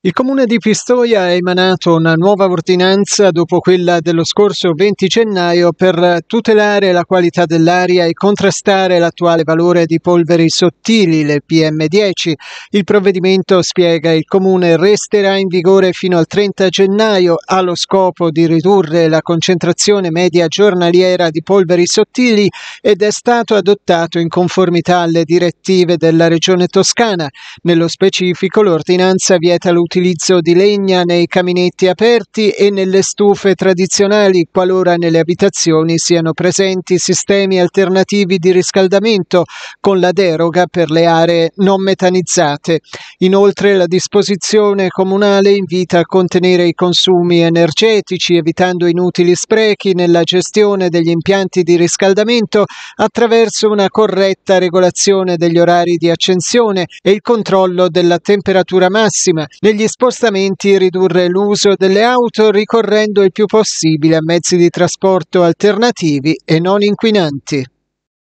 Il comune di Pistoia ha emanato una nuova ordinanza dopo quella dello scorso 20 gennaio per tutelare la qualità dell'aria e contrastare l'attuale valore di polveri sottili, le PM10. Il provvedimento, spiega il comune, resterà in vigore fino al 30 gennaio, allo scopo di ridurre la concentrazione media giornaliera di polveri sottili ed è stato adottato in conformità alle direttive della regione toscana. Nello specifico l'ordinanza vieta l'utilizzo utilizzo di legna nei caminetti aperti e nelle stufe tradizionali qualora nelle abitazioni siano presenti sistemi alternativi di riscaldamento con la deroga per le aree non metanizzate. Inoltre la disposizione comunale invita a contenere i consumi energetici evitando inutili sprechi nella gestione degli impianti di riscaldamento attraverso una corretta regolazione degli orari di accensione e il controllo della temperatura massima. Negli degli spostamenti ridurre l'uso delle auto ricorrendo il più possibile a mezzi di trasporto alternativi e non inquinanti.